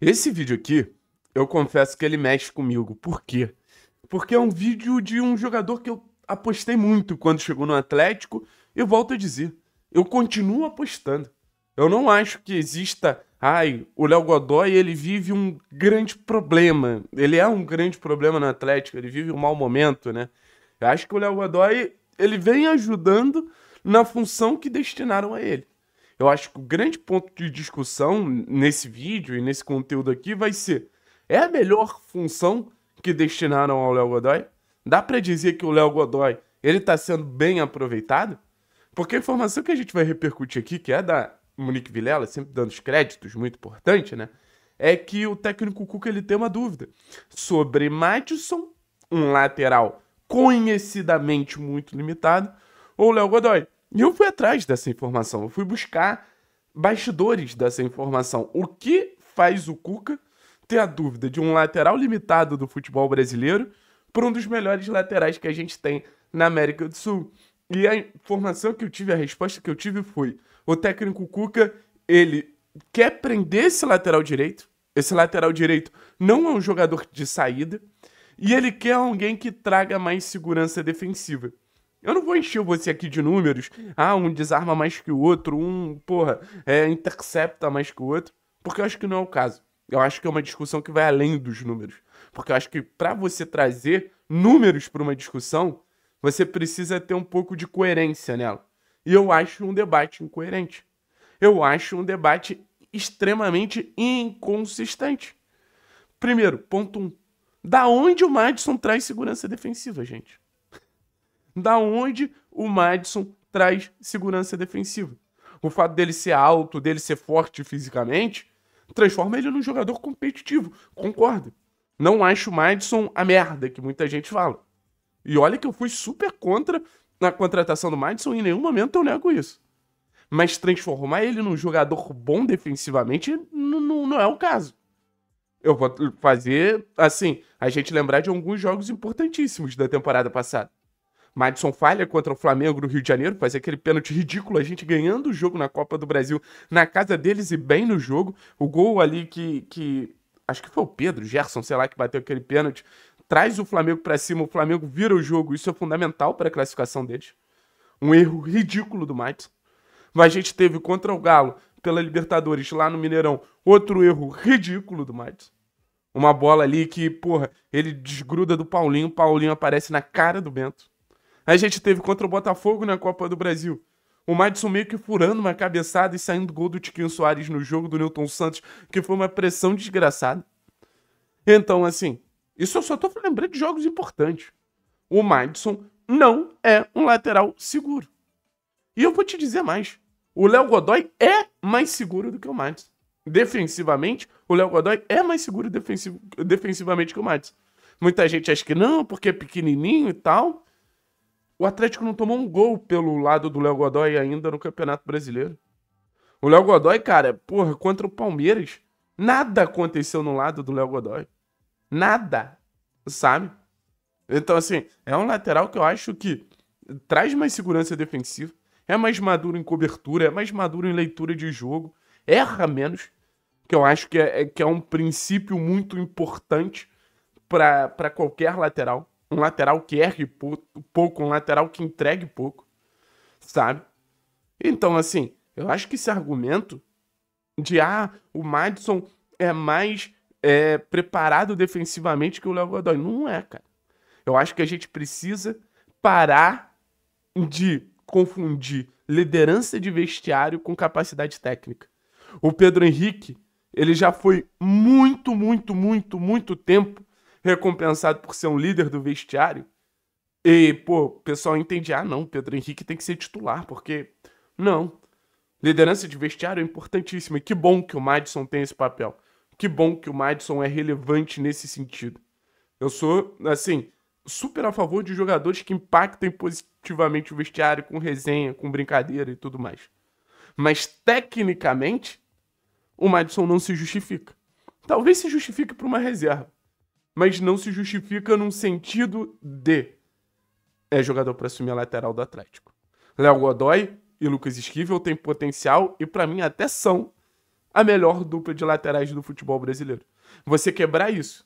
Esse vídeo aqui, eu confesso que ele mexe comigo. Por quê? Porque é um vídeo de um jogador que eu apostei muito quando chegou no Atlético. E volto a dizer, eu continuo apostando. Eu não acho que exista. Ai, o Léo Godoy, ele vive um grande problema. Ele é um grande problema no Atlético, ele vive um mau momento, né? Eu acho que o Léo Godoy, ele vem ajudando na função que destinaram a ele. Eu acho que o grande ponto de discussão nesse vídeo e nesse conteúdo aqui vai ser: é a melhor função que destinaram ao Léo Godoy? Dá para dizer que o Léo Godoy ele está sendo bem aproveitado? Porque a informação que a gente vai repercutir aqui, que é da Monique Vilela, sempre dando os créditos, muito importante, né? É que o técnico Cuca ele tem uma dúvida sobre Matson, um lateral conhecidamente muito limitado, ou Léo Godoy, e eu fui atrás dessa informação, eu fui buscar bastidores dessa informação. O que faz o Cuca ter a dúvida de um lateral limitado do futebol brasileiro para um dos melhores laterais que a gente tem na América do Sul? E a informação que eu tive, a resposta que eu tive foi: o técnico Cuca, ele quer prender esse lateral direito. Esse lateral direito não é um jogador de saída. E ele quer alguém que traga mais segurança defensiva. Eu não vou encher você aqui de números. Ah, um desarma mais que o outro, um, porra, é, intercepta mais que o outro. Porque eu acho que não é o caso. Eu acho que é uma discussão que vai além dos números. Porque eu acho que para você trazer números para uma discussão, você precisa ter um pouco de coerência nela. E eu acho um debate incoerente. Eu acho um debate extremamente inconsistente. Primeiro, ponto um. Da onde o Madison traz segurança defensiva, gente? da onde o Madison traz segurança defensiva. O fato dele ser alto, dele ser forte fisicamente, transforma ele num jogador competitivo. Concordo. Não acho o Madison a merda que muita gente fala. E olha que eu fui super contra na contratação do Madison e em nenhum momento eu nego isso. Mas transformar ele num jogador bom defensivamente não é o caso. Eu vou fazer, assim, a gente lembrar de alguns jogos importantíssimos da temporada passada. Madison falha contra o Flamengo no Rio de Janeiro, faz aquele pênalti ridículo, a gente ganhando o jogo na Copa do Brasil, na casa deles e bem no jogo. O gol ali que. que acho que foi o Pedro, Gerson, sei lá, que bateu aquele pênalti. Traz o Flamengo para cima, o Flamengo vira o jogo, isso é fundamental para a classificação deles. Um erro ridículo do Madison. Mas a gente teve contra o Galo, pela Libertadores, lá no Mineirão, outro erro ridículo do Madison. Uma bola ali que, porra, ele desgruda do Paulinho, Paulinho aparece na cara do Bento. A gente teve contra o Botafogo na Copa do Brasil. O Madison meio que furando uma cabeçada e saindo gol do Tiquinho Soares no jogo do Newton Santos, que foi uma pressão desgraçada. Então, assim, isso eu só tô lembrando de jogos importantes. O Madison não é um lateral seguro. E eu vou te dizer mais. O Léo Godoy é mais seguro do que o Madison. Defensivamente, o Léo Godoy é mais seguro defensivamente que o Madison. Muita gente acha que não, porque é pequenininho e tal. O Atlético não tomou um gol pelo lado do Léo Godoy ainda no Campeonato Brasileiro. O Léo Godoy, cara, porra, contra o Palmeiras, nada aconteceu no lado do Léo Godoy. Nada. Sabe? Então, assim, é um lateral que eu acho que traz mais segurança defensiva, é mais maduro em cobertura, é mais maduro em leitura de jogo, erra menos, que eu acho que é, é que é um princípio muito importante para qualquer lateral um lateral que ergue pouco, um lateral que entregue pouco, sabe? Então, assim, eu acho que esse argumento de, ah, o Madison é mais é, preparado defensivamente que o Léo Godoy. Não é, cara. Eu acho que a gente precisa parar de confundir liderança de vestiário com capacidade técnica. O Pedro Henrique, ele já foi muito, muito, muito, muito tempo recompensado por ser um líder do vestiário. E, pô, o pessoal entende, ah, não, Pedro Henrique tem que ser titular, porque. Não. Liderança de vestiário é importantíssima. E que bom que o Madison tem esse papel. Que bom que o Madison é relevante nesse sentido. Eu sou, assim, super a favor de jogadores que impactem positivamente o vestiário com resenha, com brincadeira e tudo mais. Mas, tecnicamente, o Madison não se justifica. Talvez se justifique para uma reserva mas não se justifica num sentido de é jogador para assumir a lateral do Atlético. Léo Godoy e Lucas Esquivel têm potencial e para mim até são a melhor dupla de laterais do futebol brasileiro. Você quebrar isso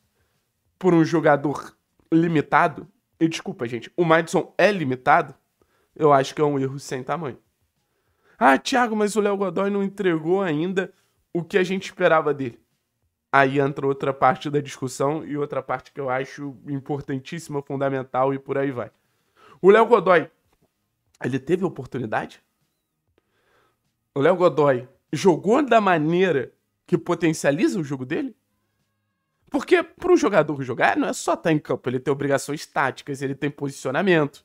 por um jogador limitado, e desculpa, gente, o Madison é limitado, eu acho que é um erro sem tamanho. Ah, Thiago, mas o Léo Godoy não entregou ainda o que a gente esperava dele aí entra outra parte da discussão e outra parte que eu acho importantíssima, fundamental e por aí vai. O Léo Godoy, ele teve oportunidade? O Léo Godoy jogou da maneira que potencializa o jogo dele? Porque para um jogador jogar, não é só estar tá em campo, ele tem obrigações táticas, ele tem posicionamento.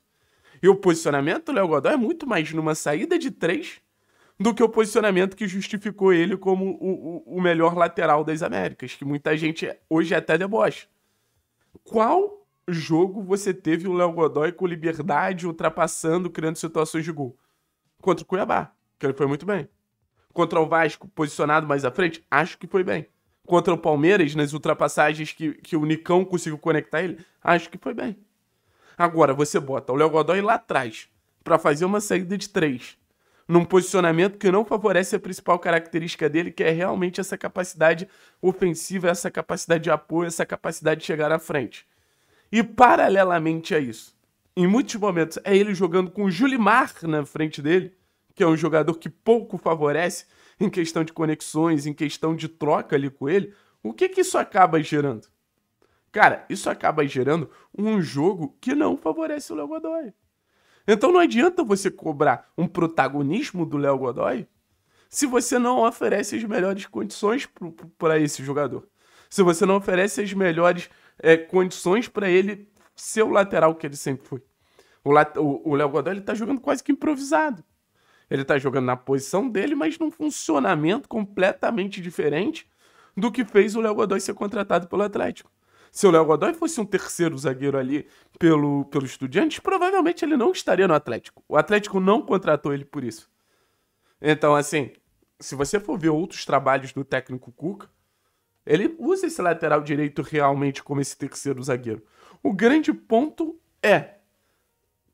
E o posicionamento do Léo Godoy é muito mais numa saída de três do que o posicionamento que justificou ele como o, o, o melhor lateral das Américas, que muita gente hoje é até debocha. Qual jogo você teve o Léo Godoy com liberdade, ultrapassando, criando situações de gol? Contra o Cuiabá, que ele foi muito bem. Contra o Vasco, posicionado mais à frente, acho que foi bem. Contra o Palmeiras, nas ultrapassagens que, que o Nicão conseguiu conectar ele, acho que foi bem. Agora, você bota o Léo Godoy lá atrás, para fazer uma saída de três num posicionamento que não favorece a principal característica dele, que é realmente essa capacidade ofensiva, essa capacidade de apoio, essa capacidade de chegar à frente. E paralelamente a isso, em muitos momentos é ele jogando com o Julimar na frente dele, que é um jogador que pouco favorece em questão de conexões, em questão de troca ali com ele. O que que isso acaba gerando? Cara, isso acaba gerando um jogo que não favorece o Léo Godoy. Então não adianta você cobrar um protagonismo do Léo Godoy se você não oferece as melhores condições para esse jogador. Se você não oferece as melhores é, condições para ele ser o lateral que ele sempre foi. O Léo Godoy está jogando quase que improvisado. Ele está jogando na posição dele, mas num funcionamento completamente diferente do que fez o Léo Godoy ser contratado pelo Atlético se o Léo Godoy fosse um terceiro zagueiro ali pelo, pelo Estudiantes, provavelmente ele não estaria no Atlético. O Atlético não contratou ele por isso. Então, assim, se você for ver outros trabalhos do técnico Cuca, ele usa esse lateral direito realmente como esse terceiro zagueiro. O grande ponto é.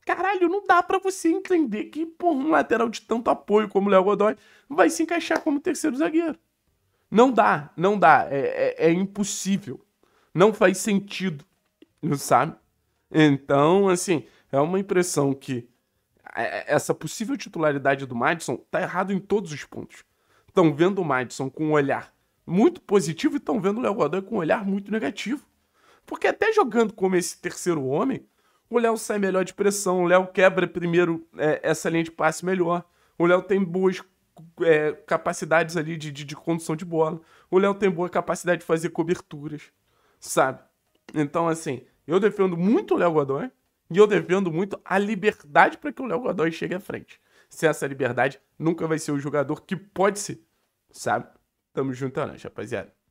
Caralho, não dá para você entender que por um lateral de tanto apoio como o Léo Godoy vai se encaixar como terceiro zagueiro. Não dá, não dá. É, é, é impossível não faz sentido, não sabe? Então, assim, é uma impressão que é, é, essa possível titularidade do Madison tá errado em todos os pontos. Estão vendo o Madison com um olhar muito positivo e estão vendo o Léo Godoy com um olhar muito negativo. Porque até jogando como esse terceiro homem, o Léo sai melhor de pressão, o Léo quebra primeiro é, essa linha de passe melhor, o Léo tem boas é, capacidades ali de, de, de condução de bola, o Léo tem boa capacidade de fazer coberturas sabe? Então, assim, eu defendo muito o Léo Godoy e eu defendo muito a liberdade para que o Léo Godoy chegue à frente. Se essa liberdade nunca vai ser o jogador que pode ser, sabe? Tamo junto, né, rapaziada.